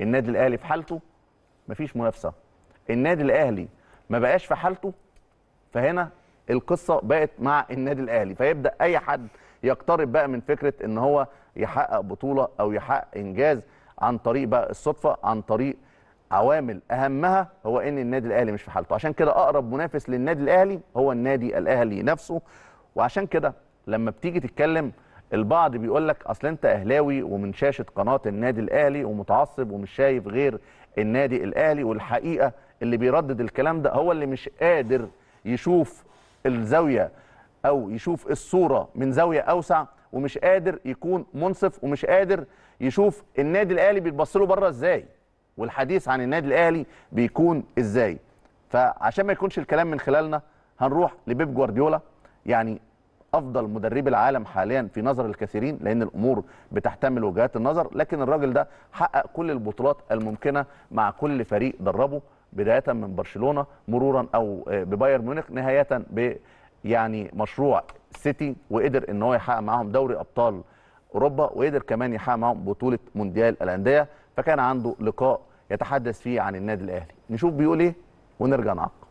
النادي الاهلي في حالته مفيش منافسه النادي الاهلي ما بقاش في حالته فهنا القصه بقت مع النادي الاهلي فيبدا اي حد يقترب بقى من فكره ان هو يحقق بطوله او يحقق انجاز عن طريق بقى الصدفه عن طريق عوامل اهمها هو ان النادي الاهلي مش في حالته عشان كده اقرب منافس للنادي الاهلي هو النادي الاهلي نفسه وعشان كده لما بتيجي تتكلم البعض بيقول لك اصل انت اهلاوي ومن شاشه قناه النادي الاهلي ومتعصب ومش شايف غير النادي الاهلي والحقيقه اللي بيردد الكلام ده هو اللي مش قادر يشوف الزاويه او يشوف الصوره من زاويه اوسع ومش قادر يكون منصف ومش قادر يشوف النادي الاهلي بيتبص له بره ازاي والحديث عن النادي الاهلي بيكون ازاي فعشان ما يكونش الكلام من خلالنا هنروح لبيب جوارديولا يعني افضل مدربي العالم حاليا في نظر الكثيرين لان الامور بتحتمل وجهات النظر لكن الراجل ده حقق كل البطولات الممكنه مع كل فريق دربه بدايه من برشلونه مرورا او آه، ببايرن ميونخ نهايه ب يعني مشروع سيتي وقدر ان هو يحقق معاهم دوري ابطال اوروبا وقدر كمان يحقق معاهم بطوله مونديال الانديه فكان عنده لقاء يتحدث فيه عن النادي الاهلي نشوف بيقول ايه ونرجع نعقب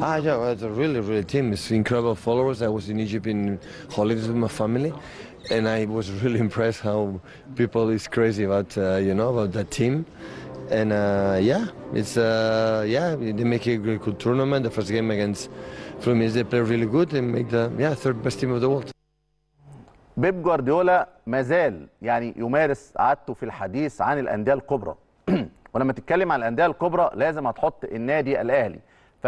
I had a really, really team. It's incredible followers. I was in Egypt in holidays with my family, and I was really impressed how people is crazy about uh, you know about that team. And uh, yeah, it's uh, yeah they make a really good tournament. The first game against Fluminense, they play really good and make the yeah third best team of the world. بيب جوارديولا ما زال يعني يمارس عادته في الحديث عن الانديه الكبرى ولما تتكلم عن الانديه الكبرى لازم هتحط النادي الاهلي ف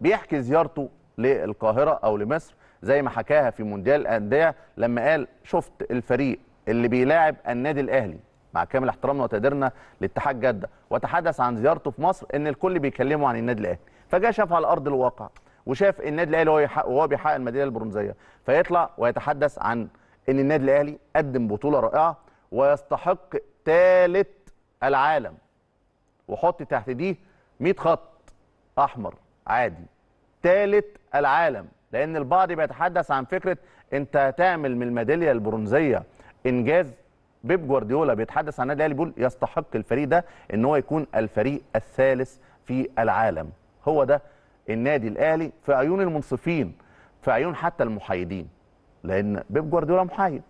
بيحكي زيارته للقاهره او لمصر زي ما حكاها في مونديال الانديه لما قال شفت الفريق اللي بيلاعب النادي الاهلي مع كامل احترامنا وتقديرنا لاتحاد جده وتحدث عن زيارته في مصر ان الكل بيكلمه عن النادي الاهلي فجاء شاف على ارض الواقع وشاف النادي الاهلي وهو وهو بيحقق الميداليه البرونزيه فيطلع ويتحدث عن ان النادي الاهلي قدم بطوله رائعه ويستحق ثالث العالم وحط تحت دي 100 خط احمر عادي ثالث العالم لان البعض بيتحدث عن فكره انت هتعمل من الميداليه البرونزيه انجاز بيب جوارديولا بيتحدث عن النادي الاهلي بيقول يستحق الفريق ده ان هو يكون الفريق الثالث في العالم هو ده النادي الاهلي في عيون المنصفين في عيون حتى المحايدين لان بيب جوارديولا محايد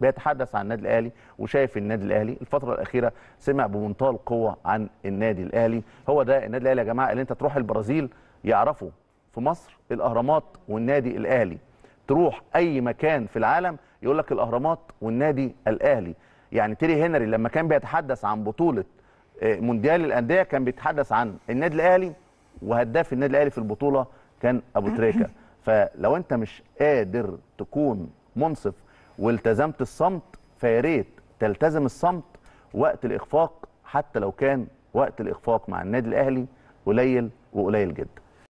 بيتحدث عن النادي الاهلي وشايف النادي الاهلي الفتره الاخيره سمع بمنتهى القوه عن النادي الاهلي هو ده النادي الاهلي يا جماعه اللي انت تروح البرازيل يعرفوا في مصر الاهرامات والنادي الاهلي تروح اي مكان في العالم يقول لك الاهرامات والنادي الاهلي يعني تيري هنري لما كان بيتحدث عن بطوله آه، مونديال الانديه كان بيتحدث عن النادي الاهلي وهداف النادي الاهلي في البطوله كان ابو تريكه فلو انت مش قادر تكون منصف والتزمت الصمت فيا ريت تلتزم الصمت وقت الاخفاق حتى لو كان وقت الاخفاق مع النادي الاهلي قليل وقليل جدا